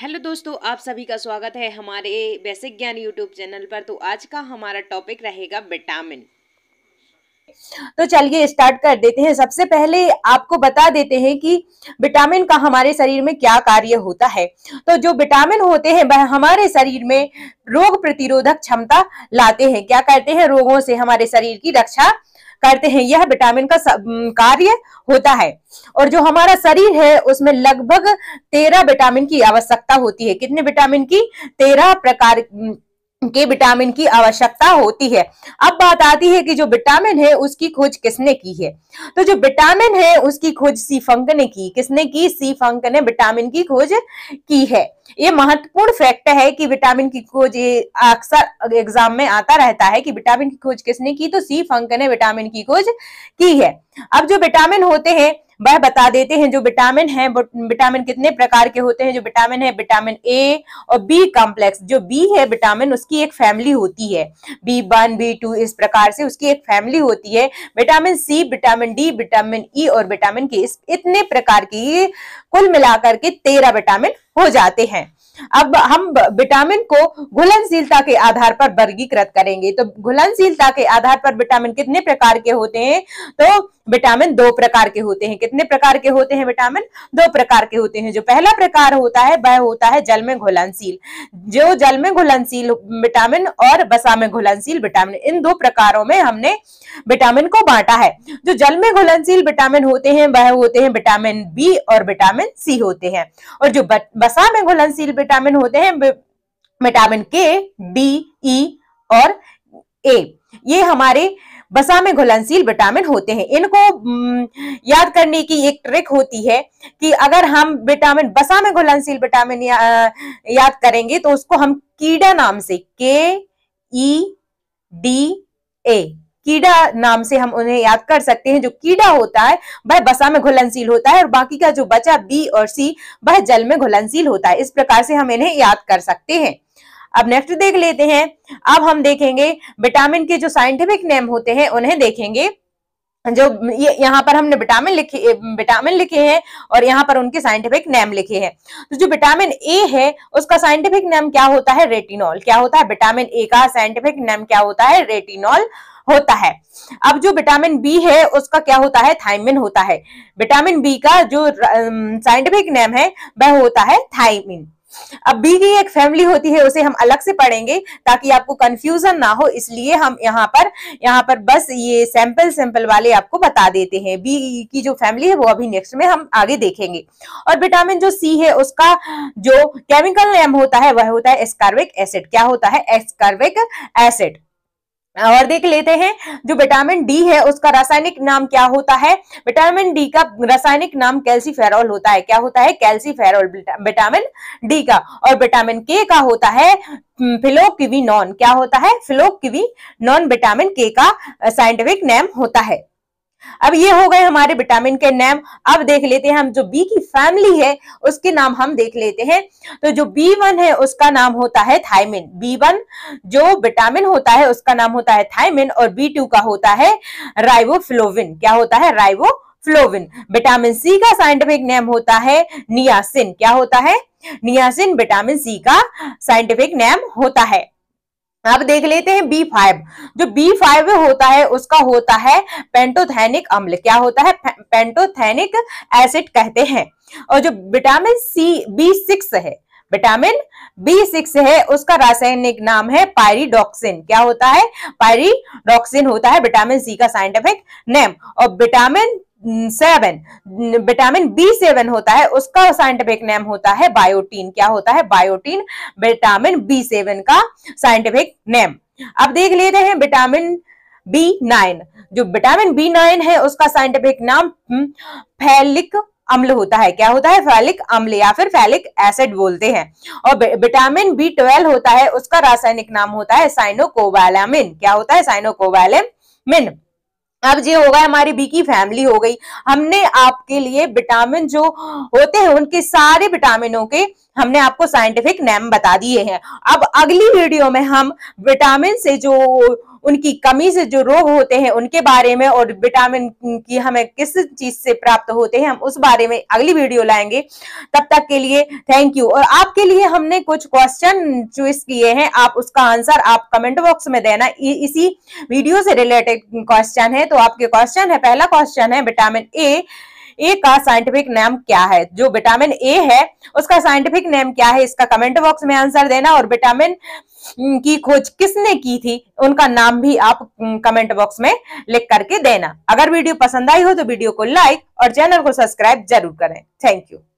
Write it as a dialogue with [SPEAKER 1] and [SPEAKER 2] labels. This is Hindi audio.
[SPEAKER 1] हेलो दोस्तों आप सभी का स्वागत है हमारे बेसिक ज्ञान यूट्यूब चैनल पर तो आज का हमारा टॉपिक रहेगा विटामिन तो चलिए स्टार्ट कर देते हैं सबसे पहले आपको बता देते हैं कि विटामिन का हमारे शरीर में क्या कार्य होता है तो जो विटामिन होते हैं वह हमारे शरीर में रोग प्रतिरोधक क्षमता लाते हैं क्या करते हैं रोगों से हमारे शरीर की रक्षा करते हैं यह विटामिन का कार्य होता है और जो हमारा शरीर है उसमें लगभग तेरह विटामिन की आवश्यकता होती है कितने विटामिन की तेरह प्रकार के विटामिन की आवश्यकता होती है अब बात आती है कि जो विटामिन है उसकी खोज किसने की है तो जो विटामिन है उसकी खोज सी फंक ने की किसने की सी फंक ने विटामिन की खोज की है ये महत्वपूर्ण फैक्ट है कि विटामिन की खोज अक्सर एग्जाम में आता रहता है कि विटामिन की खोज किसने की तो सी फंक ने विटामिन की खोज की है अब जो विटामिन होते हैं वह बता देते हैं जो विटामिन है विटामिन कितने प्रकार के होते हैं जो विटामिन है विटामिन ए और बी कॉम्प्लेक्स जो बी है विटामिन उसकी एक फैमिली होती है बी वन बी टू इस प्रकार से उसकी एक फैमिली होती है vitamin C vitamin D vitamin E e और विटामिन के इतने प्रकार की कुल मिलाकर के तेरह विटामिन हो जाते हैं अब हम विटामिन को घुलनशीलता के आधार पर वर्गीकृत करेंगे तो घुलनशीलता के आधार पर विटामिन कितने प्रकार के होते हैं तो विटामिन दो प्रकार के होते हैं कितने प्रकार के होते हैं विटामिन दो प्रकार के होते हैं जो पहला प्रकार होता है वह होता है जल में घुलनशील जो जल में घुलनशील विटामिन और बसा में घुलनशील विटामिन इन दो प्रकारों में हमने विटामिन को बांटा है जो जल में घुलनशील विटामिन होते हैं वह होते हैं विटामिन बी और विटामिन सी होते हैं और जो बसा में घुलनशील विटामिन होते हैं विटामिन के डी ई और ए ये हमारे बसा में घुलनशील विटामिन होते हैं इनको याद करने की एक ट्रिक होती है कि अगर हम विटामिन बसा में घुलनशील विटामिन या, याद करेंगे तो उसको हम कीड़ा नाम से के ई डी ए कीड़ा नाम से हम उन्हें याद कर सकते हैं जो कीड़ा होता है वह बसा में घुलनशील होता है और बाकी का जो बचा बी और सी वह जल में घुलनशील होता है इस प्रकार से हम इन्हें याद कर सकते हैं अब नेक्स्ट देख लेते हैं अब हम देखेंगे विटामिन के जो साइंटिफिक नेम होते हैं उन्हें देखेंगे जो ये यहाँ पर हमने विटामिन लिखे विटामिन लिखे हैं और यहाँ पर उनके साइंटिफिक नेम लिखे हैं तो जो विटामिन ए है उसका साइंटिफिक नेम क्या होता है रेटिनॉल क्या होता है विटामिन ए का साइंटिफिक नेम क्या होता है रेटिनॉल होता है अब जो विटामिन बी है उसका क्या होता है थाइमिन होता है विटामिन बी का जो साइंटिफिक नेम है वह होता है थाइमिन अब बी की एक फैमिली होती है उसे हम अलग से पढ़ेंगे ताकि आपको कंफ्यूजन ना हो इसलिए हम यहाँ पर यहाँ पर बस ये सैंपल सैंपल वाले आपको बता देते हैं बी की जो फैमिली है वो अभी नेक्स्ट में हम आगे देखेंगे और विटामिन जो सी है उसका जो केमिकल नेम होता है वह होता है एस्कार्विक एसिड क्या होता है एस्कार्विक एसिड और देख लेते हैं जो विटामिन डी है उसका रासायनिक नाम क्या होता है विटामिन डी का रासायनिक नाम कैल्सीफेरॉल होता है क्या होता है कैल्सीफेरॉल विटामिन डी का और विटामिन के का होता है फिलोकिवी नॉन क्या होता है फिलोकिवी नॉन विटामिन के का साइंटिफिक नेम होता है अब ये हो गए हमारे विटामिन के नेम अब देख लेते हैं हम जो बी की फैमिली है उसके नाम हम देख लेते हैं तो जो बी वन है उसका नाम होता है थायमिन बी वन जो विटामिन होता है उसका नाम होता है थायमिन और बी टू का होता है राइवोफ्लोविन क्या होता है राइवो फ्लोविन विटामिन सी का साइंटिफिक नेम होता है नियासिन क्या होता है नियासिन विटामिन सी का साइंटिफिक नेम होता है अब देख लेते हैं बी फाइव जो बी फाइव होता है उसका होता है पेंटोथैनिक अम्ल क्या होता है पेंटोथैनिक एसिड कहते हैं और जो विटामिन सी बी सिक्स है विटामिन बी सिक्स है उसका रासायनिक नाम है पायरीडॉक्सिन क्या होता है पायरीडॉक्सिन होता है विटामिन सी का साइंटिफिक नेम और vitamin seven vitamin B seven होता है उसका साइंटिफिक नेम होता है बायोटीन क्या होता है बायोटीन विटामिन बी सेवन का साइंटिफिक नेम अब देख लेते हैं विटामिन बी नाइन जो विटामिन बी नाइन है उसका साइंटिफिक नाम फैलिक हम्म, अम्ल होता है क्या होता है फैलिक अम्ल या फिर फैलिक एसिड बोलते हैं और विटामिन बी ट्वेल्व होता है उसका रासायनिक नाम होता है साइनोकोवैलामिन क्या होता है साइनोकोवैलामिन अब ये हो हमारी बी की फैमिली हो गई हमने आपके लिए विटामिन जो होते हैं उनके सारे विटामिनों के हमने आपको साइंटिफिक नेम बता दिए हैं अब अगली वीडियो में हम विटामिन से जो उनकी कमी से जो रोग होते हैं उनके बारे में और विटामिन की हमें किस चीज से प्राप्त होते हैं हम उस बारे में अगली वीडियो लाएंगे तब तक के लिए थैंक यू और आपके लिए हमने कुछ क्वेश्चन चूज किए हैं आप उसका आंसर आप कमेंट बॉक्स में देना इसी वीडियो से रिलेटेड क्वेश्चन है तो आपके क्वेश्चन है पहला क्वेश्चन है विटामिन ए ए का साइंटिफिक नेम क्या है जो विटामिन ए है उसका साइंटिफिक नेम क्या है इसका कमेंट बॉक्स में आंसर देना और विटामिन हम्म, की खोज किसने की थी उनका नाम भी आप कमेंट हम्म, बॉक्स में लिख करके देना अगर वीडियो पसंद आई हो तो वीडियो को लाइक और चैनल को सब्सक्राइब जरूर करें थैंक यू